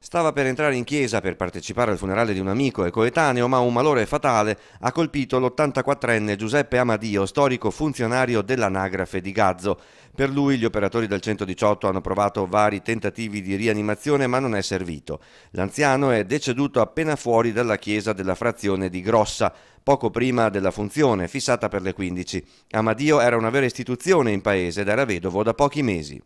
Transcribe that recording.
Stava per entrare in chiesa per partecipare al funerale di un amico e coetaneo, ma un malore fatale ha colpito l'84enne Giuseppe Amadio, storico funzionario dell'anagrafe di Gazzo. Per lui gli operatori del 118 hanno provato vari tentativi di rianimazione, ma non è servito. L'anziano è deceduto appena fuori dalla chiesa della frazione di Grossa, poco prima della funzione, fissata per le 15. Amadio era una vera istituzione in paese ed era vedovo da pochi mesi.